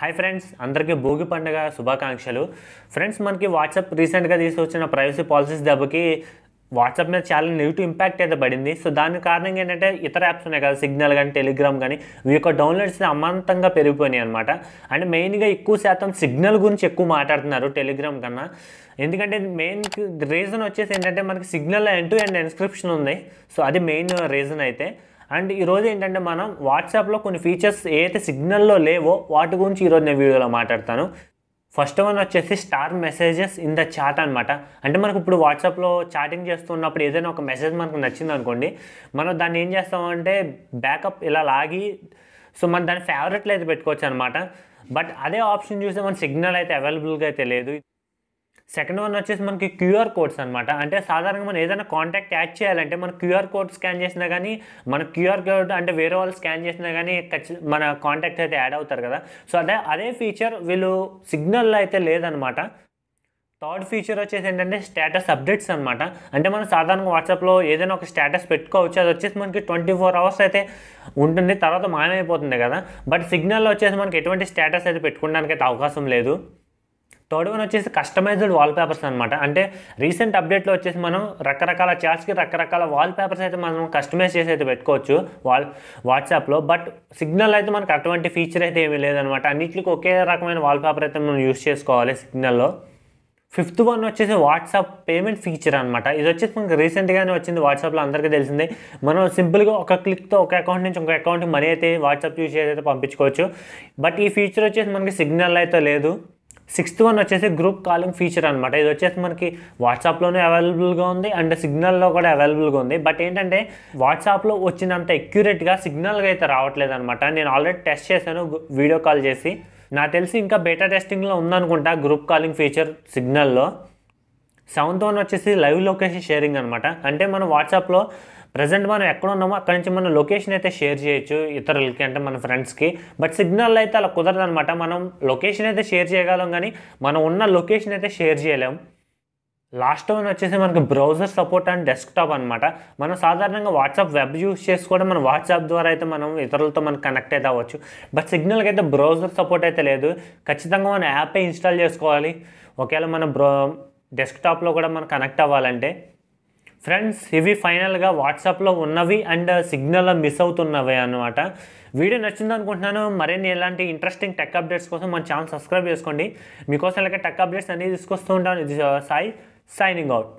hi friends అందరికీ భోగి పండుగ శుభాకాంక్షలు ఫ్రెండ్స్ మనకి వాట్సాప్ రీసెంట్గా తీసుకొచ్చిన ప్రైవసీ పాలసీస్ దెబ్బకి వాట్సాప్ మీద చాలా నెగిటివ్ ఇంపాక్ట్ అయితే పడింది సో దాని కారణం ఏంటంటే ఇతర యాప్స్ ఉన్నాయి కదా సిగ్నల్ కానీ టెలిగ్రామ్ కానీ ఈ యొక్క డౌన్లోడ్స్ అమాంతంగా పెరిగిపోయినాయి అనమాట అండ్ మెయిన్గా ఎక్కువ శాతం సిగ్నల్ గురించి ఎక్కువ మాట్లాడుతున్నారు టెలిగ్రామ్ కన్నా ఎందుకంటే మెయిన్ రీజన్ వచ్చేసి ఏంటంటే మనకి సిగ్నల్లో ఎండ్ టు ఎండ్ ఎన్స్క్రిప్షన్ ఉంది సో అది మెయిన్ రీజన్ అయితే అండ్ ఈరోజు ఏంటంటే మనం వాట్సాప్లో కొన్ని ఫీచర్స్ ఏదైతే సిగ్నల్లో లేవో వాటి గురించి ఈరోజు నేను వీడియోలో మాట్లాడతాను ఫస్ట్ వన్ వచ్చేసి star messages in the chat అనమాట అంటే మనకు ఇప్పుడు వాట్సాప్లో చాటింగ్ చేస్తున్నప్పుడు ఏదైనా ఒక మెసేజ్ మనకు నచ్చింది అనుకోండి మనం దాన్ని ఏం చేస్తామంటే బ్యాకప్ ఇలా లాగి సో మనం దాన్ని ఫేవరెట్లు అయితే పెట్టుకోవచ్చు అనమాట బట్ అదే ఆప్షన్ చూస్తే మన సిగ్నల్ అయితే అవైలబుల్గా అయితే లేదు సెకండ్ వన్ వచ్చేసి మనకి క్యూఆర్ కోడ్స్ అనమాట అంటే సాధారణంగా మనం ఏదైనా కాంటాక్ట్ యాడ్ చేయాలంటే మనం క్యూఆర్ కోడ్ స్కాన్ చేసినా కానీ మన క్యూఆర్ కోడ్ అంటే వేరే వాళ్ళు స్కాన్ చేసినా కానీ మన కాంటాక్ట్ అయితే యాడ్ అవుతారు కదా సో అదే అదే ఫీచర్ వీళ్ళు సిగ్నల్లో అయితే లేదనమాట థర్డ్ ఫీచర్ వచ్చేసి ఏంటంటే స్టేటస్ అప్డేట్స్ అనమాట అంటే మనం సాధారణంగా వాట్సాప్లో ఏదైనా ఒక స్టేటస్ పెట్టుకోవచ్చు అది వచ్చేసి మనకి ట్వంటీ ఫోర్ అవర్స్ అయితే ఉంటుంది తర్వాత మాయమైపోతుంది కదా బట్ సిగ్నల్లో వచ్చేసి మనకి ఎటువంటి స్టేటస్ అయితే పెట్టుకోవడానికి అయితే అవకాశం లేదు థర్డ్ వన్ వచ్చేసి కస్టమైజ్డ్ వాల్ పేపర్స్ అనమాట అంటే రీసెంట్ అప్డేట్లో వచ్చేసి మనం రకరకాల చాట్స్కి రకరకాల వాల్ పేపర్స్ అయితే మనం కస్టమైజ్ చేసి అయితే పెట్టుకోవచ్చు వాల్ వాట్సాప్లో బట్ సిగ్నల్ అయితే మనకు అటువంటి ఫీచర్ అయితే ఏమీ లేదనమాట అన్నింటికి ఒకే రకమైన వాల్ పేపర్ అయితే మనం యూస్ చేసుకోవాలి సిగ్నల్లో ఫిఫ్త్ వన్ వచ్చేసి వాట్సాప్ పేమెంట్ ఫీచర్ అనమాట ఇది వచ్చేసి మనకి రీసెంట్గానే వచ్చింది వాట్సాప్లో అందరికీ తెలిసింది మనం సింపుల్గా ఒక క్లిక్తో ఒక అకౌంట్ నుంచి ఒక అకౌంట్కి మనీ అయితే వాట్సాప్ యూజ్ చేసి అయితే పంపించుకోవచ్చు బట్ ఈ ఫీచర్ వచ్చేసి మనకి సిగ్నల్ అయితే లేదు సిక్స్త్ వన్ వచ్చేసి గ్రూప్ కాలింగ్ ఫీచర్ అనమాట ఇది వచ్చేసి మనకి వాట్సాప్లోనే అవైలబుల్గా ఉంది అండ్ సిగ్నల్లో కూడా అవైలబుల్గా ఉంది బట్ ఏంటంటే వాట్సాప్లో వచ్చినంత ఎక్యురేట్గా సిగ్నల్గా అయితే రావట్లేదు అనమాట నేను ఆల్రెడీ టెస్ట్ చేశాను వీడియో కాల్ చేసి నాకు తెలిసి ఇంకా బేటా టెస్టింగ్లో ఉందనుకుంటా గ్రూప్ కాలింగ్ ఫీచర్ సిగ్నల్లో సెవెంత్ వన్ వచ్చేసి లైవ్ లొకేషన్ షేరింగ్ అనమాట అంటే మనం వాట్సాప్లో ప్రజెంట్ మనం ఎక్కడ ఉన్నామో అక్కడ నుంచి మనం లొకేషన్ అయితే షేర్ చేయొచ్చు ఇతరులకి అంటే మన ఫ్రెండ్స్కి బట్ సిగ్నల్ అయితే అలా కుదరదు అనమాట మనం లొకేషన్ అయితే షేర్ చేయగలం కానీ మనం ఉన్న లొకేషన్ అయితే షేర్ చేయలేం లాస్ట్ వన్ వచ్చేసి మనకి బ్రౌజర్ సపోర్ట్ అండ్ డెస్క్టాప్ అనమాట మనం సాధారణంగా వాట్సాప్ వెబ్ యూస్ చేసుకోవడం మన వాట్సాప్ ద్వారా అయితే మనం ఇతరులతో మనం కనెక్ట్ అయితే అవ్వచ్చు బట్ సిగ్నల్కి అయితే బ్రౌజర్ సపోర్ట్ అయితే లేదు ఖచ్చితంగా మనం యాపే ఇన్స్టాల్ చేసుకోవాలి ఒకవేళ మన బ్రో డెస్క్టాప్లో కూడా మనం కనెక్ట్ అవ్వాలంటే ఫ్రెండ్స్ ఇవి ఫైనల్గా వాట్సాప్లో ఉన్నవి అండ్ సిగ్నల్ మిస్ అవుతున్నవి అనమాట వీడియో నచ్చింది అనుకుంటున్నాను మరిన్ని ఎలాంటి ఇంట్రెస్టింగ్ టెక్ అప్డేట్స్ కోసం మన ఛానల్ సబ్స్క్రైబ్ చేసుకోండి మీకోసం ఇలాగే టెక్ అప్డేట్స్ అన్నీ తీసుకొస్తూ ఉంటాను ఇది సాయి సైనింగ్ అవుట్